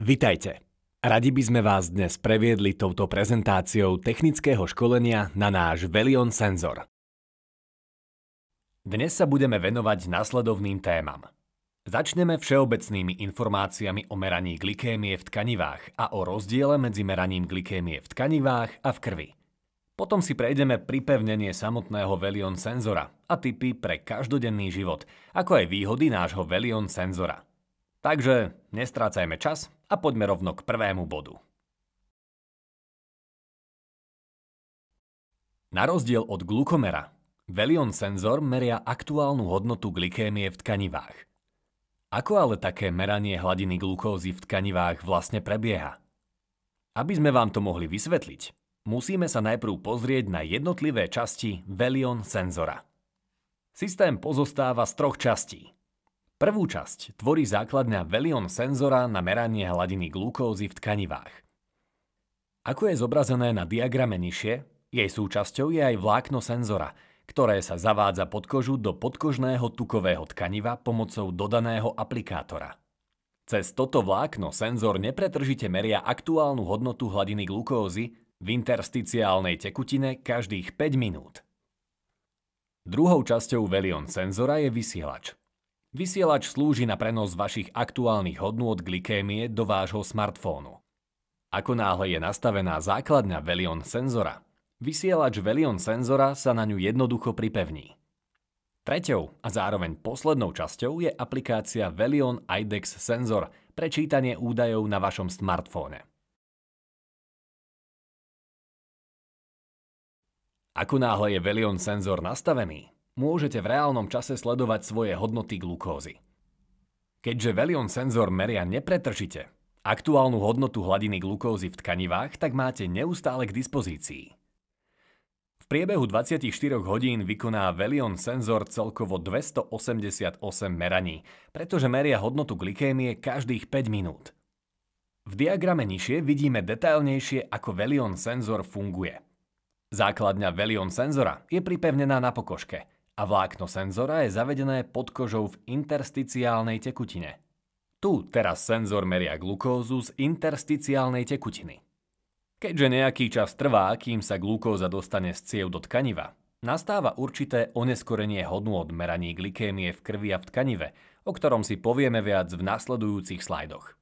Vitajte! Radi by sme vás dnes previedli touto prezentáciou technického školenia na náš Velion senzor. Dnes sa budeme venovať následovným témam. Začneme všeobecnými informáciami o meraní glikémie v tkanivách a o rozdiele medzi meraním glikémie v tkanivách a v krvi. Potom si prejdeme pripevnenie samotného Velion senzora a typy pre každodenný život, ako aj výhody nášho Velion senzora. Takže nestrácajme čas a poďme rovno k prvému bodu. Na rozdiel od glukomera, Velion senzor meria aktuálnu hodnotu glikémie v tkanivách. Ako ale také meranie hladiny glukózy v tkanivách vlastne prebieha? Aby sme vám to mohli vysvetliť, musíme sa najprv pozrieť na jednotlivé časti Velion senzora. Systém pozostáva z troch častí – Prvú časť tvorí základňa Velion senzora na meranie hladiny glukózy v tkanivách. Ako je zobrazené na diagrame nižšie, jej súčasťou je aj vlákno senzora, ktoré sa zavádza pod kožu do podkožného tukového tkaniva pomocou dodaného aplikátora. Cez toto vlákno senzor nepretržite meria aktuálnu hodnotu hladiny glukózy v intersticiálnej tekutine každých 5 minút. Druhou časťou Velion senzora je vysielač – Vysielač slúži na prenos vašich aktuálnych hodnôt glikémie do vášho smartfónu. Ako náhle je nastavená základňa Velion senzora, vysielač Velion senzora sa na ňu jednoducho pripevní. Treťou a zároveň poslednou časťou je aplikácia Velion IDEX senzor pre čítanie údajov na vašom smartfóne. Ako náhle je Velion senzor nastavený, môžete v reálnom čase sledovať svoje hodnoty glukózy. Keďže Velion senzor meria nepretržite aktuálnu hodnotu hladiny glukózy v tkanivách, tak máte neustále k dispozícii. V priebehu 24 hodín vykoná Velion senzor celkovo 288 meraní, pretože meria hodnotu glikémie každých 5 minút. V diagrame nižšie vidíme detailnejšie, ako Velion senzor funguje. Základňa Velion senzora je pripevnená na pokožke – a vlákno senzora je zavedené pod kožou v intersticiálnej tekutine. Tu teraz senzor meria glukózu z intersticiálnej tekutiny. Keďže nejaký čas trvá, kým sa glukóza dostane z ciev do tkaniva, nastáva určité oneskorenie hodnú od meraní v krvi a v tkanive, o ktorom si povieme viac v nasledujúcich slajdoch.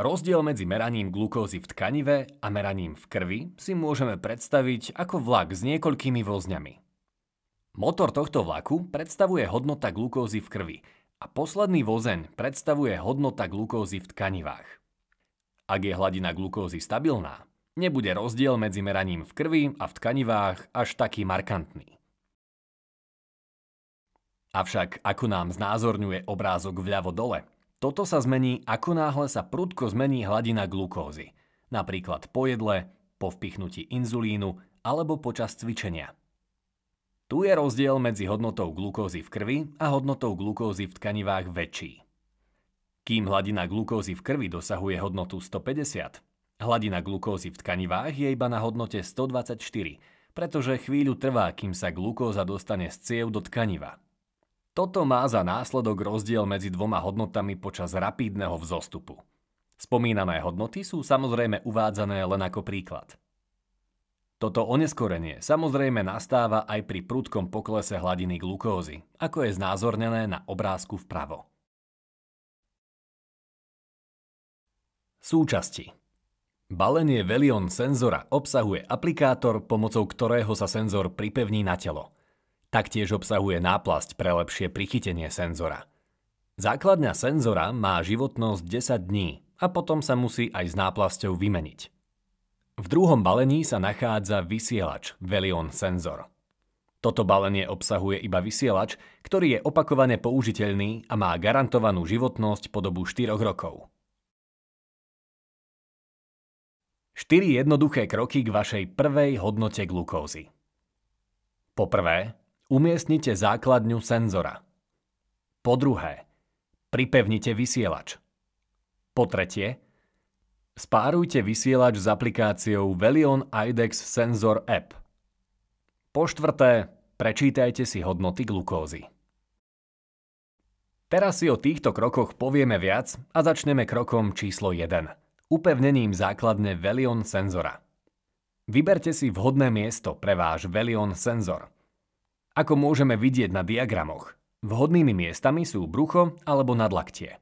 Rozdiel medzi meraním glukózy v tkanive a meraním v krvi si môžeme predstaviť ako vlak s niekoľkými vozňami. Motor tohto vlaku predstavuje hodnota glukózy v krvi a posledný vozeň predstavuje hodnota glukózy v tkanivách. Ak je hladina glukózy stabilná, nebude rozdiel medzi meraním v krvi a v tkanivách až taký markantný. Avšak ako nám znázorňuje obrázok vľavo dole, toto sa zmení, ako náhle sa prudko zmení hladina glukózy, napríklad po jedle, po vpichnutí inzulínu alebo počas cvičenia. Tu je rozdiel medzi hodnotou glukózy v krvi a hodnotou glukózy v tkanivách väčší. Kým hladina glukózy v krvi dosahuje hodnotu 150, hladina glukózy v tkanivách je iba na hodnote 124, pretože chvíľu trvá, kým sa glukóza dostane z ciev do tkaniva. Toto má za následok rozdiel medzi dvoma hodnotami počas rapídneho vzostupu. Spomínané hodnoty sú samozrejme uvádzané len ako príklad. Toto oneskorenie samozrejme nastáva aj pri prudkom poklese hladiny glukózy, ako je znázornené na obrázku vpravo. Súčasti Balenie Velion senzora obsahuje aplikátor, pomocou ktorého sa senzor pripevní na telo – Taktiež obsahuje náplasť pre lepšie prichytenie senzora. Základňa senzora má životnosť 10 dní a potom sa musí aj s náplasťou vymeniť. V druhom balení sa nachádza vysielač Velion Senzor. Toto balenie obsahuje iba vysielač, ktorý je opakovane použiteľný a má garantovanú životnosť po dobu 4 rokov. 4 jednoduché kroky k vašej prvej hodnote glukózy. Po prvé, Umiestnite základňu senzora. Po druhé, pripevnite vysielač. Po tretie, spárujte vysielač s aplikáciou Velion IDEX Sensor App. Po štvrté, prečítajte si hodnoty glukózy. Teraz si o týchto krokoch povieme viac a začneme krokom číslo 1. Upevnením základne Velion senzora. Vyberte si vhodné miesto pre váš Velion senzor – ako môžeme vidieť na diagramoch, vhodnými miestami sú brucho alebo nadlaktie.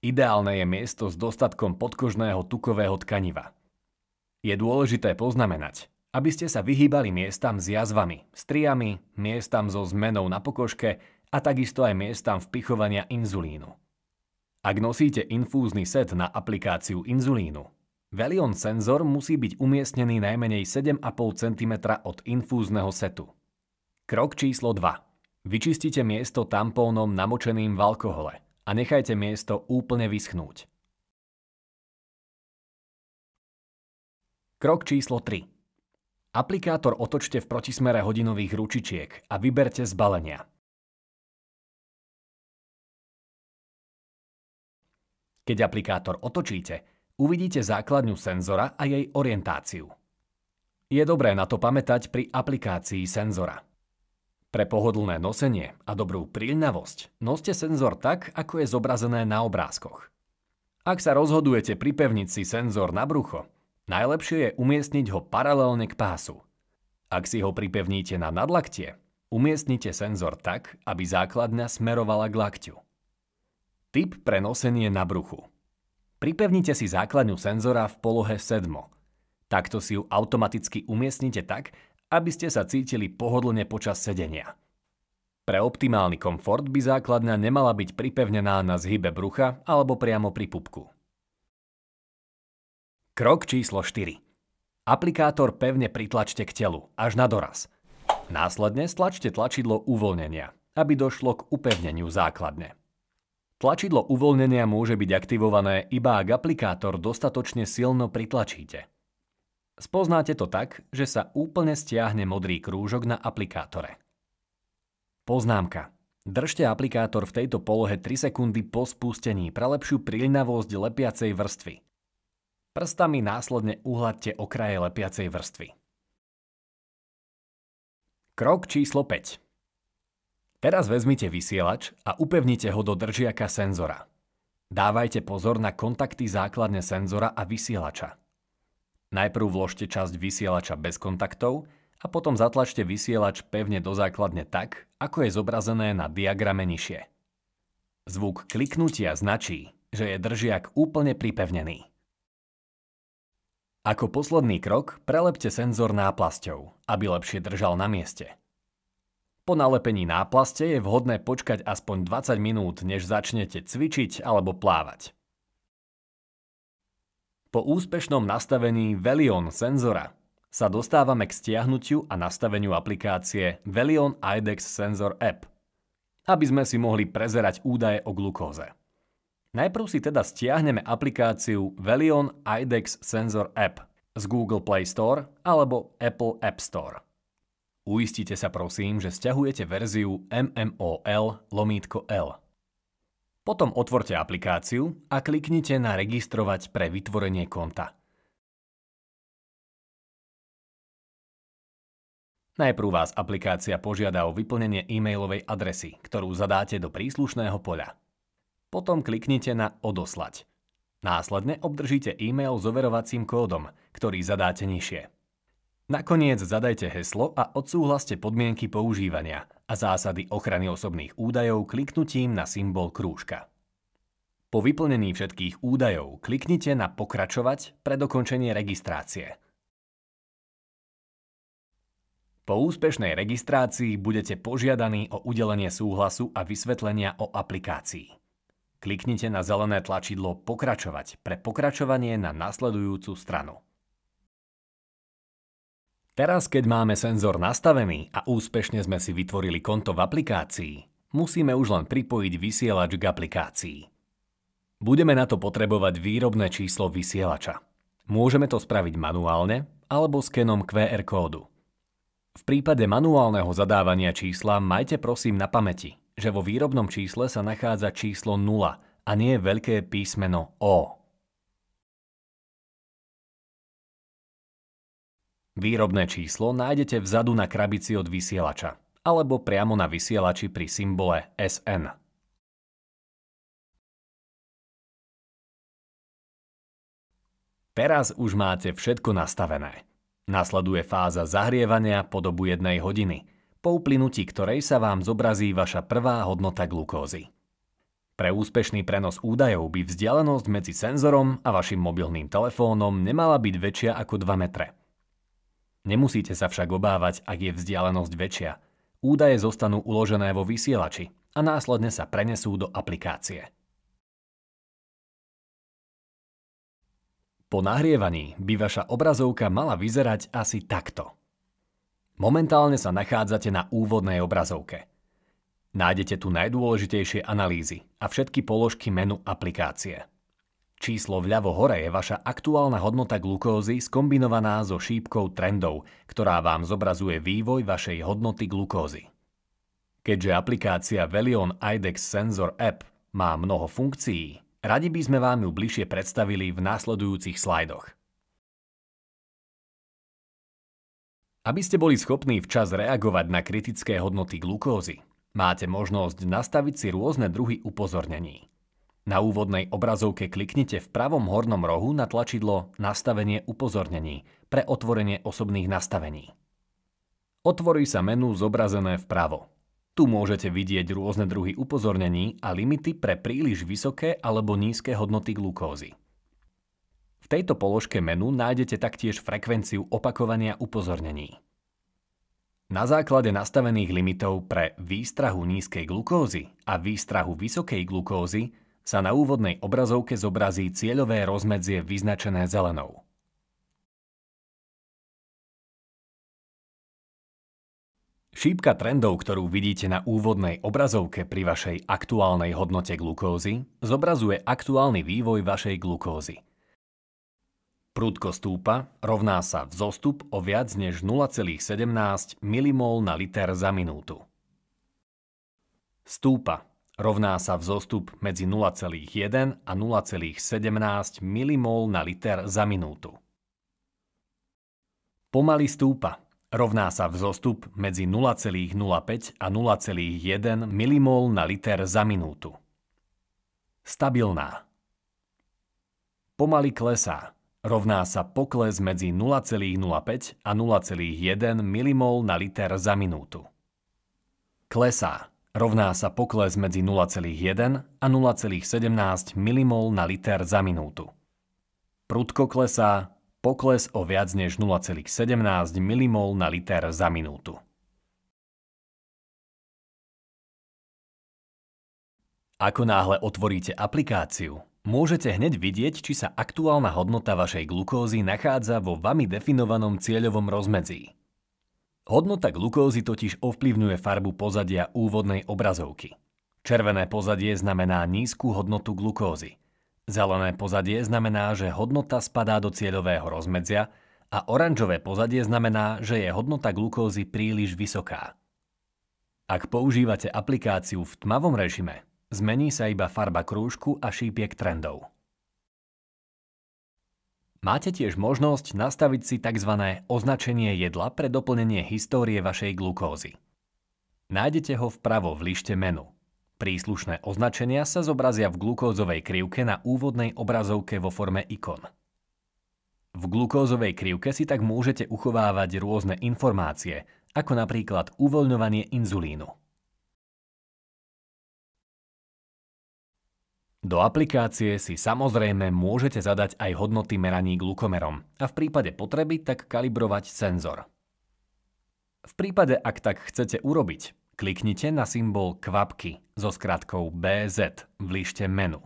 Ideálne je miesto s dostatkom podkožného tukového tkaniva. Je dôležité poznamenať, aby ste sa vyhýbali miestam s jazvami, striami, miestam so zmenou na pokožke a takisto aj miestam vpichovania inzulínu. Ak nosíte infúzny set na aplikáciu inzulínu, Velion senzor musí byť umiestnený najmenej 7,5 cm od infúzneho setu. Krok číslo 2. Vyčistite miesto tampónom namočeným v alkohole a nechajte miesto úplne vyschnúť. Krok číslo 3. Aplikátor otočte v protismere hodinových ručičiek a vyberte z balenia. Keď aplikátor otočíte, uvidíte základňu senzora a jej orientáciu. Je dobré na to pamätať pri aplikácii senzora. Pre pohodlné nosenie a dobrú príľnavosť noste senzor tak, ako je zobrazené na obrázkoch. Ak sa rozhodujete pripevniť si senzor na brucho, najlepšie je umiestniť ho paralelne k pásu. Ak si ho pripevníte na nadlaktie, umiestnite senzor tak, aby základňa smerovala k lakťu. Typ pre nosenie na bruchu. Pripevnite si základňu senzora v polohe sedmo. Takto si ju automaticky umiestnite tak, aby ste sa cítili pohodlne počas sedenia. Pre optimálny komfort by základňa nemala byť pripevnená na zhybe brucha alebo priamo pri pupku. Krok číslo 4. Aplikátor pevne pritlačte k telu, až na doraz. Následne stlačte tlačidlo uvoľnenia, aby došlo k upevneniu základne. Tlačidlo uvoľnenia môže byť aktivované iba ak aplikátor dostatočne silno pritlačíte – Spoznáte to tak, že sa úplne stiahne modrý krúžok na aplikátore. Poznámka. Držte aplikátor v tejto polohe 3 sekundy po spustení pre lepšiu príľnavosť lepiacej vrstvy. Prstami následne uhladte okraje lepiacej vrstvy. Krok číslo 5. Teraz vezmite vysielač a upevnite ho do držiaka senzora. Dávajte pozor na kontakty základne senzora a vysielača. Najprv vložte časť vysielača bez kontaktov a potom zatlačte vysielač pevne do základne tak, ako je zobrazené na diagrame nižšie. Zvuk kliknutia značí, že je držiak úplne pripevnený. Ako posledný krok prelepte senzor náplasťou, aby lepšie držal na mieste. Po nalepení náplaste je vhodné počkať aspoň 20 minút, než začnete cvičiť alebo plávať. Po úspešnom nastavení Velion senzora sa dostávame k stiahnutiu a nastaveniu aplikácie Velion IDEX Sensor App, aby sme si mohli prezerať údaje o glukóze. Najprv si teda stiahneme aplikáciu Velion IDEX Sensor App z Google Play Store alebo Apple App Store. Uistite sa prosím, že stiahujete verziu MMOL lomítko L potom otvorte aplikáciu a kliknite na Registrovať pre vytvorenie konta. Najprv vás aplikácia požiada o vyplnenie e-mailovej adresy, ktorú zadáte do príslušného poľa. Potom kliknite na Odoslať. Následne obdržíte e-mail s overovacím kódom, ktorý zadáte nižšie. Nakoniec zadajte heslo a odsúhlaste podmienky používania – a zásady ochrany osobných údajov kliknutím na symbol krúžka. Po vyplnení všetkých údajov kliknite na Pokračovať pre dokončenie registrácie. Po úspešnej registrácii budete požiadaní o udelenie súhlasu a vysvetlenia o aplikácii. Kliknite na zelené tlačidlo Pokračovať pre pokračovanie na nasledujúcu stranu. Teraz, keď máme senzor nastavený a úspešne sme si vytvorili konto v aplikácii, musíme už len pripojiť vysielač k aplikácii. Budeme na to potrebovať výrobné číslo vysielača. Môžeme to spraviť manuálne alebo skenom QR kódu. V prípade manuálneho zadávania čísla majte prosím na pamäti, že vo výrobnom čísle sa nachádza číslo 0 a nie veľké písmeno O. Výrobné číslo nájdete vzadu na krabici od vysielača alebo priamo na vysielači pri symbole SN. Teraz už máte všetko nastavené. Nasleduje fáza zahrievania po dobu jednej hodiny, po uplynutí ktorej sa vám zobrazí vaša prvá hodnota glukózy. Pre úspešný prenos údajov by vzdialenosť medzi senzorom a vašim mobilným telefónom nemala byť väčšia ako 2 metre. Nemusíte sa však obávať, ak je vzdialenosť väčšia. Údaje zostanú uložené vo vysielači a následne sa prenesú do aplikácie. Po nahrievaní by vaša obrazovka mala vyzerať asi takto. Momentálne sa nachádzate na úvodnej obrazovke. Nájdete tu najdôležitejšie analýzy a všetky položky menu aplikácie. Číslo vľavo hore je vaša aktuálna hodnota glukózy skombinovaná so šípkou trendov, ktorá vám zobrazuje vývoj vašej hodnoty glukózy. Keďže aplikácia Velion IDEX Sensor App má mnoho funkcií, radi by sme vám ju bližšie predstavili v následujúcich slajdoch. Aby ste boli schopní včas reagovať na kritické hodnoty glukózy, máte možnosť nastaviť si rôzne druhy upozornení. Na úvodnej obrazovke kliknite v pravom hornom rohu na tlačidlo Nastavenie upozornení pre otvorenie osobných nastavení. Otvorí sa menu zobrazené vpravo. Tu môžete vidieť rôzne druhy upozornení a limity pre príliš vysoké alebo nízke hodnoty glukózy. V tejto položke menu nájdete taktiež frekvenciu opakovania upozornení. Na základe nastavených limitov pre výstrahu nízkej glukózy a výstrahu vysokej glukózy sa na úvodnej obrazovke zobrazí cieľové rozmedzie vyznačené zelenou. Šípka trendov, ktorú vidíte na úvodnej obrazovke pri vašej aktuálnej hodnote glukózy, zobrazuje aktuálny vývoj vašej glukózy. Prúdko stúpa rovná sa vzostup o viac než 0,17 mmol na liter za minútu. Stúpa rovná sa vzostup medzi 0,1 a 0,17 mmol na liter za minútu. Pomaly stúpa. Rovná sa vzostup medzi 0,05 a 0,1 mmol na liter za minútu. Stabilná. Pomaly klesá. Rovná sa pokles medzi 0,05 a 0,1 mmol na liter za minútu. Klesá rovná sa pokles medzi 0,1 a 0,17 mmol na liter za minútu. Prudko klesá pokles o viac než 0,17 mmol na liter za minútu. Ako náhle otvoríte aplikáciu, môžete hneď vidieť, či sa aktuálna hodnota vašej glukózy nachádza vo vami definovanom cieľovom rozmedzí. Hodnota glukózy totiž ovplyvňuje farbu pozadia úvodnej obrazovky. Červené pozadie znamená nízku hodnotu glukózy. Zelené pozadie znamená, že hodnota spadá do cieľového rozmedzia a oranžové pozadie znamená, že je hodnota glukózy príliš vysoká. Ak používate aplikáciu v tmavom režime, zmení sa iba farba krúžku a šípiek trendov. Máte tiež možnosť nastaviť si tzv. označenie jedla pre doplnenie histórie vašej glukózy. Nájdete ho vpravo v lište menu. Príslušné označenia sa zobrazia v glukózovej krivke na úvodnej obrazovke vo forme ikon. V glukózovej krivke si tak môžete uchovávať rôzne informácie, ako napríklad uvoľňovanie inzulínu. Do aplikácie si samozrejme môžete zadať aj hodnoty meraní glukomerom a v prípade potreby tak kalibrovať senzor. V prípade, ak tak chcete urobiť, kliknite na symbol kvapky so skratkou BZ v lište menu.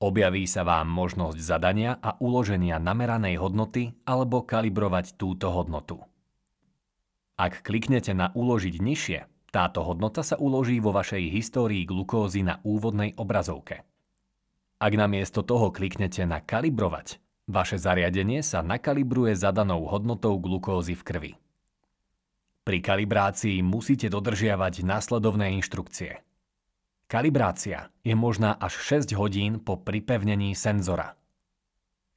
Objaví sa vám možnosť zadania a uloženia nameranej hodnoty alebo kalibrovať túto hodnotu. Ak kliknete na uložiť nižšie, táto hodnota sa uloží vo vašej histórii glukózy na úvodnej obrazovke. Ak namiesto toho kliknete na kalibrovať, vaše zariadenie sa nakalibruje zadanou hodnotou glukózy v krvi. Pri kalibrácii musíte dodržiavať následovné inštrukcie. Kalibrácia je možná až 6 hodín po pripevnení senzora.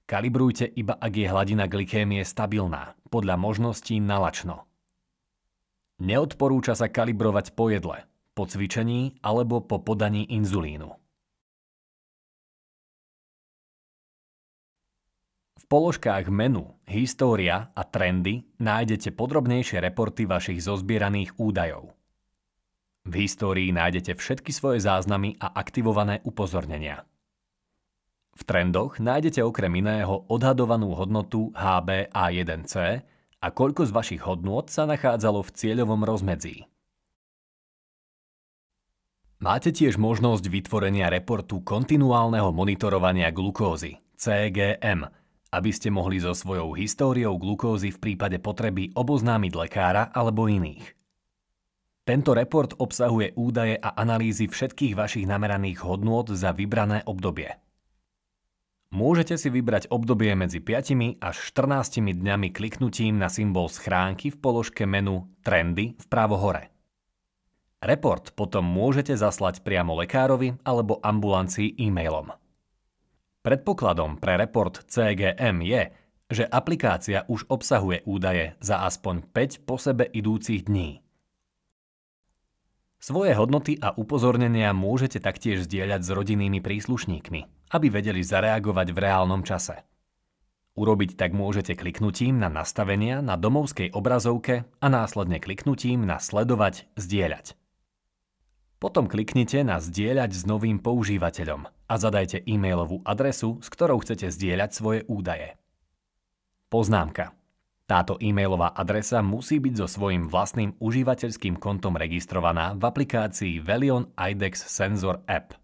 Kalibrujte iba ak je hladina glikémie stabilná, podľa možností nalačno. Neodporúča sa kalibrovať po jedle, po cvičení alebo po podaní inzulínu. položkách menu, história a trendy nájdete podrobnejšie reporty vašich zozbieraných údajov. V histórii nájdete všetky svoje záznamy a aktivované upozornenia. V trendoch nájdete okrem iného odhadovanú hodnotu HBA1C a koľko z vašich hodnôt sa nachádzalo v cieľovom rozmedzí. Máte tiež možnosť vytvorenia reportu kontinuálneho monitorovania glukózy, CGM, aby ste mohli so svojou históriou glukózy v prípade potreby oboznámiť lekára alebo iných. Tento report obsahuje údaje a analýzy všetkých vašich nameraných hodnôt za vybrané obdobie. Môžete si vybrať obdobie medzi 5 až 14 dňami kliknutím na symbol schránky v položke menu Trendy v právo hore. Report potom môžete zaslať priamo lekárovi alebo ambulancii e-mailom. Predpokladom pre report CGM je, že aplikácia už obsahuje údaje za aspoň 5 po sebe idúcich dní. Svoje hodnoty a upozornenia môžete taktiež zdieľať s rodinnými príslušníkmi, aby vedeli zareagovať v reálnom čase. Urobiť tak môžete kliknutím na nastavenia na domovskej obrazovke a následne kliknutím na sledovať, zdieľať. Potom kliknite na Zdieľať s novým používateľom a zadajte e-mailovú adresu, s ktorou chcete zdieľať svoje údaje. Poznámka. Táto e-mailová adresa musí byť so svojím vlastným užívateľským kontom registrovaná v aplikácii Velion IDEX Sensor App.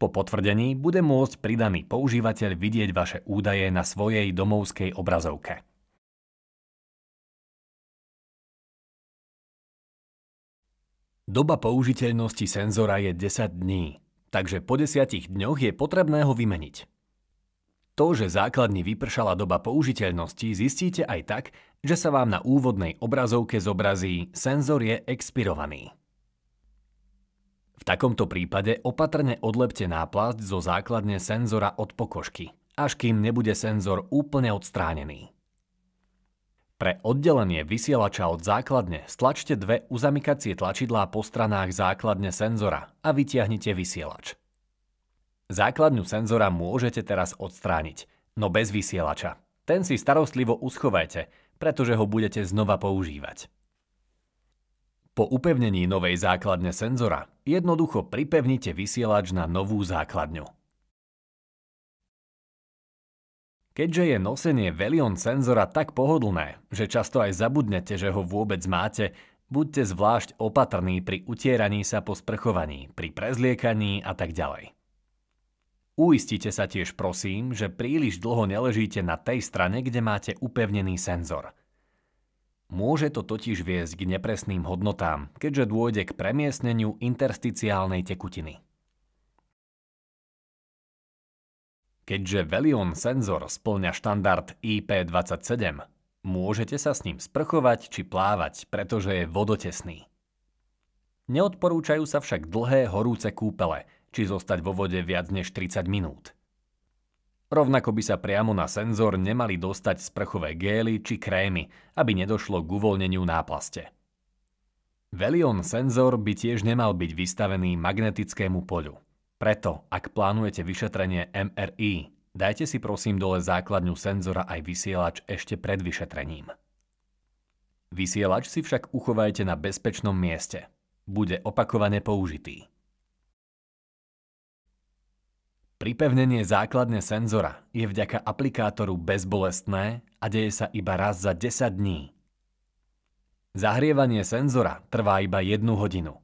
Po potvrdení bude môcť pridaný používateľ vidieť vaše údaje na svojej domovskej obrazovke. Doba použiteľnosti senzora je 10 dní, takže po 10 dňoch je potrebné ho vymeniť. To, že základne vypršala doba použiteľnosti, zistíte aj tak, že sa vám na úvodnej obrazovke zobrazí senzor je expirovaný. V takomto prípade opatrne odlepte náplasť zo základne senzora od pokožky, až kým nebude senzor úplne odstránený. Pre oddelenie vysielača od základne stlačte dve uzamykacie tlačidlá po stranách základne senzora a vytiahnite vysielač. Základňu senzora môžete teraz odstrániť, no bez vysielača. Ten si starostlivo uschovajte, pretože ho budete znova používať. Po upevnení novej základne senzora jednoducho pripevnite vysielač na novú základňu. Keďže je nosenie Velion senzora tak pohodlné, že často aj zabudnete, že ho vôbec máte, buďte zvlášť opatrní pri utieraní sa po sprchovaní, pri prezliekaní a tak ďalej. Uistite sa tiež prosím, že príliš dlho neležíte na tej strane, kde máte upevnený senzor. Môže to totiž viesť k nepresným hodnotám, keďže dôjde k premiesneniu intersticiálnej tekutiny. Keďže Velion senzor splňa štandard IP27, môžete sa s ním sprchovať či plávať, pretože je vodotesný. Neodporúčajú sa však dlhé horúce kúpele, či zostať vo vode viac než 30 minút. Rovnako by sa priamo na senzor nemali dostať sprchové gély či krémy, aby nedošlo k uvoľneniu náplaste. Velion senzor by tiež nemal byť vystavený magnetickému poľu. Preto, ak plánujete vyšetrenie MRI, dajte si prosím dole základňu senzora aj vysielač ešte pred vyšetrením. Vysielač si však uchovajte na bezpečnom mieste. Bude opakovane použitý. Pripevnenie základne senzora je vďaka aplikátoru bezbolestné a deje sa iba raz za 10 dní. Zahrievanie senzora trvá iba 1 hodinu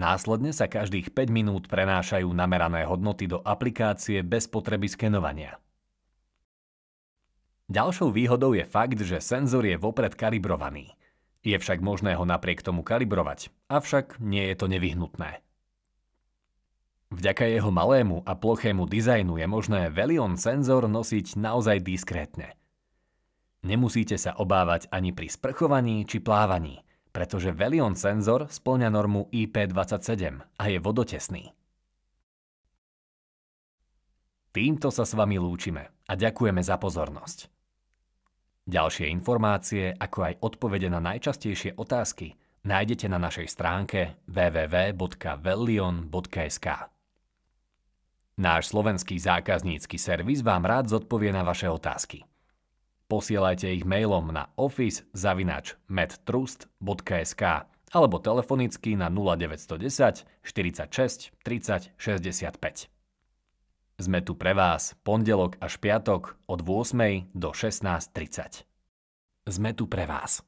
Následne sa každých 5 minút prenášajú namerané hodnoty do aplikácie bez potreby skenovania. Ďalšou výhodou je fakt, že senzor je vopred kalibrovaný. Je však možné ho napriek tomu kalibrovať, avšak nie je to nevyhnutné. Vďaka jeho malému a plochému dizajnu je možné Velion senzor nosiť naozaj diskrétne. Nemusíte sa obávať ani pri sprchovaní či plávaní – pretože Velion senzor splňa normu IP27 a je vodotesný. Týmto sa s vami lúčime a ďakujeme za pozornosť. Ďalšie informácie, ako aj odpovede na najčastejšie otázky, nájdete na našej stránke www.velion.sk. Náš slovenský zákaznícky servis vám rád zodpovie na vaše otázky. Posielajte ich mailom na office-medtrust.sk alebo telefonicky na 0910 46 30 65. Sme tu pre vás pondelok až piatok od 8 do 16.30. Sme tu pre vás.